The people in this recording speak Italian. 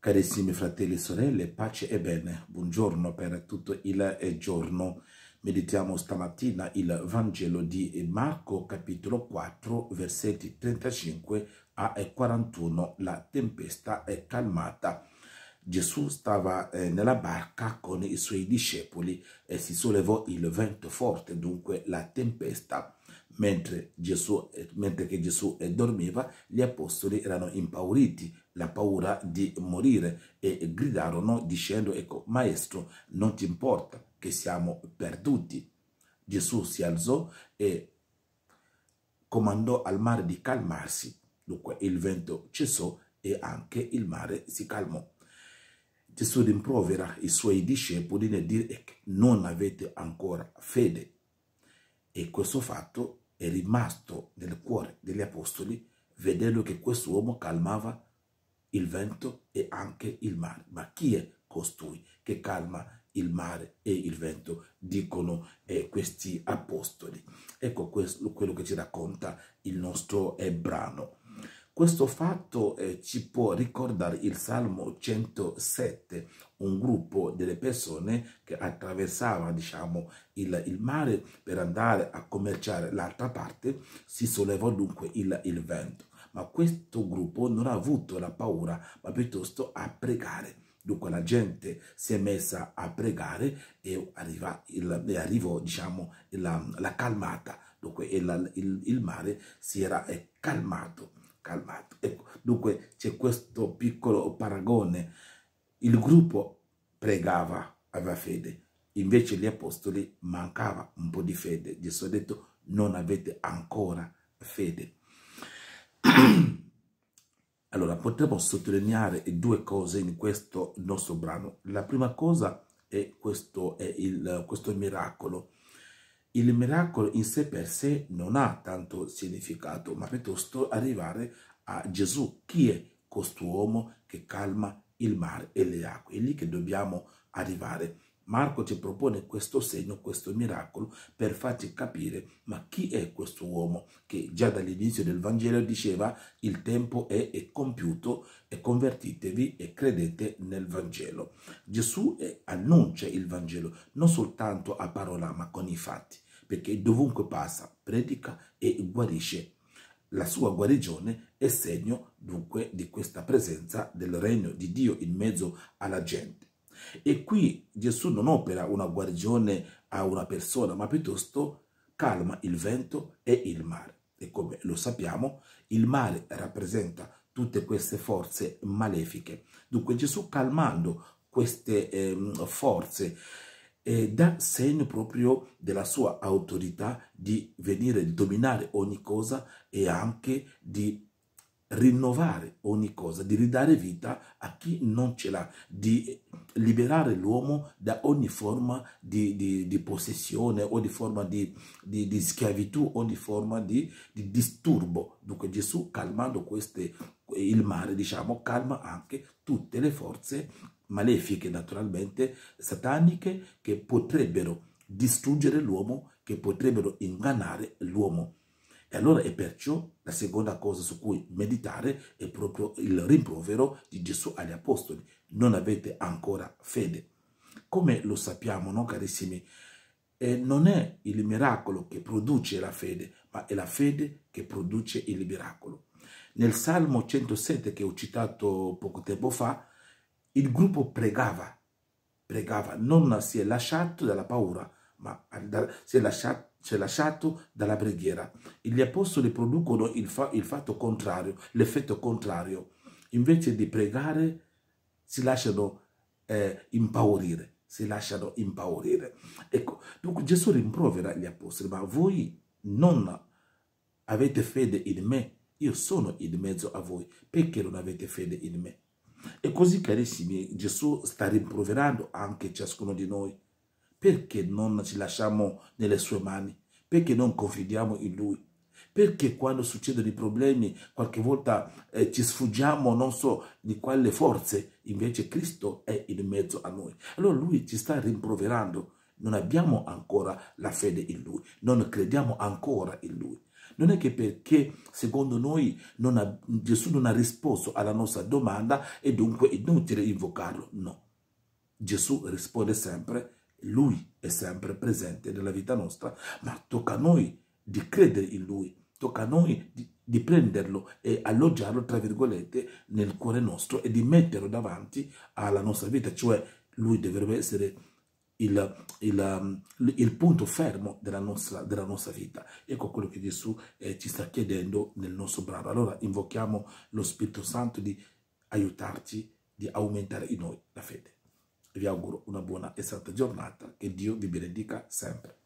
Carissimi fratelli e sorelle, pace e bene, buongiorno per tutto il eh, giorno. Meditiamo stamattina il Vangelo di Marco capitolo 4 versetti 35 a 41, eh, la tempesta è calmata. Gesù stava eh, nella barca con i suoi discepoli e si sollevò il vento forte, dunque la tempesta. Mentre, Gesù, mentre Gesù dormiva, gli apostoli erano impauriti la paura di morire e gridarono dicendo, ecco, maestro, non ti importa che siamo perduti. Gesù si alzò e comandò al mare di calmarsi. Dunque il vento cessò e anche il mare si calmò. Gesù rimprovera i suoi discepoli nel dire che ecco, non avete ancora fede. E questo fatto è rimasto nel cuore degli apostoli, vedendo che questo uomo calmava il vento e anche il mare. Ma chi è costui che calma il mare e il vento, dicono eh, questi apostoli. Ecco questo, quello che ci racconta il nostro eh, brano. Questo fatto eh, ci può ricordare il Salmo 107, un gruppo delle persone che attraversava diciamo, il, il mare per andare a commerciare l'altra parte, si sollevò dunque il, il vento ma questo gruppo non ha avuto la paura, ma piuttosto a pregare. Dunque la gente si è messa a pregare e, arriva il, e arrivò diciamo, la, la calmata, dunque il, il, il, mare si era eh, calmato. calmato. Ecco, dunque c'è questo piccolo paragone, il gruppo pregava, aveva fede, invece gli apostoli mancava un po' di fede. Gesù ha detto non avete ancora fede. allora, potremmo sottolineare due cose in questo nostro brano. La prima cosa è questo, è il, questo miracolo. Il miracolo in sé per sé non ha tanto significato, ma piuttosto arrivare a Gesù, chi è questo uomo che calma il mare e le acque. È lì che dobbiamo arrivare Marco ci propone questo segno, questo miracolo per farci capire ma chi è questo uomo che già dall'inizio del Vangelo diceva il tempo è, è compiuto e convertitevi e credete nel Vangelo. Gesù è, eh, annuncia il Vangelo non soltanto a parola ma con i fatti perché dovunque passa predica e guarisce la sua guarigione è segno dunque di questa presenza del regno di Dio in mezzo alla gente. E qui Gesù non opera una guarigione a una persona, ma piuttosto calma il vento e il mare. E come lo sappiamo, il mare rappresenta tutte queste forze malefiche. Dunque Gesù calmando queste eh, forze eh, dà segno proprio della sua autorità di venire a dominare ogni cosa e anche di rinnovare ogni cosa, di ridare vita a chi non ce l'ha, di liberare l'uomo da ogni forma di, di, di possessione, ogni forma di, di schiavitù, ogni forma di, disturbo. Dunque Gesù calmando queste, il mare, diciamo, calma anche tutte le forze malefiche, naturalmente sataniche, che potrebbero distruggere l'uomo, che potrebbero ingannare l'uomo. E allora è perciò la seconda cosa su cui meditare è proprio il rimprovero di Gesù agli Apostoli. Non avete ancora fede. Come lo sappiamo, no, carissimi? Eh, non è il miracolo che produce la fede, ma è la fede che produce il miracolo. Nel Salmo 107 che ho citato poco tempo fa, il gruppo pregava, pregava, non si è lasciato dalla paura, ma si è, lasciato, si è lasciato dalla preghiera. Gli apostoli producono il, fa, il fatto contrario, l'effetto contrario. Invece di pregare si lasciano eh, impaurire, si lasciano impaurire. Ecco, dunque Gesù rimprovera gli apostoli, ma voi non avete fede in me, io sono in mezzo a voi, perché non avete fede in me? E così, carissimi, Gesù sta rimproverando anche ciascuno di noi perché non ci lasciamo nelle sue mani? Perché non confidiamo in lui? Perché quando succedono i problemi qualche volta eh, ci sfuggiamo non so di quale forze, invece Cristo è in mezzo a noi. Allora lui ci sta rimproverando, non abbiamo ancora la fede in lui, non crediamo ancora in lui. Non è che perché secondo noi non ha, Gesù non ha risposto alla nostra domanda e dunque è inutile invocarlo, no. Gesù risponde sempre lui è sempre presente nella vita nostra, ma tocca a noi di credere in Lui, tocca a noi di, di prenderlo e alloggiarlo, tra virgolette, nel cuore nostro e di metterlo davanti alla nostra vita, cioè Lui dovrebbe essere il, il, um, il, punto fermo della nostra, della nostra, vita. Ecco quello che Gesù eh, ci sta chiedendo nel nostro brano. Allora invochiamo lo Spirito Santo di aiutarci, di aumentare in noi la fede vi auguro una buona e santa giornata che Dio vi benedica sempre.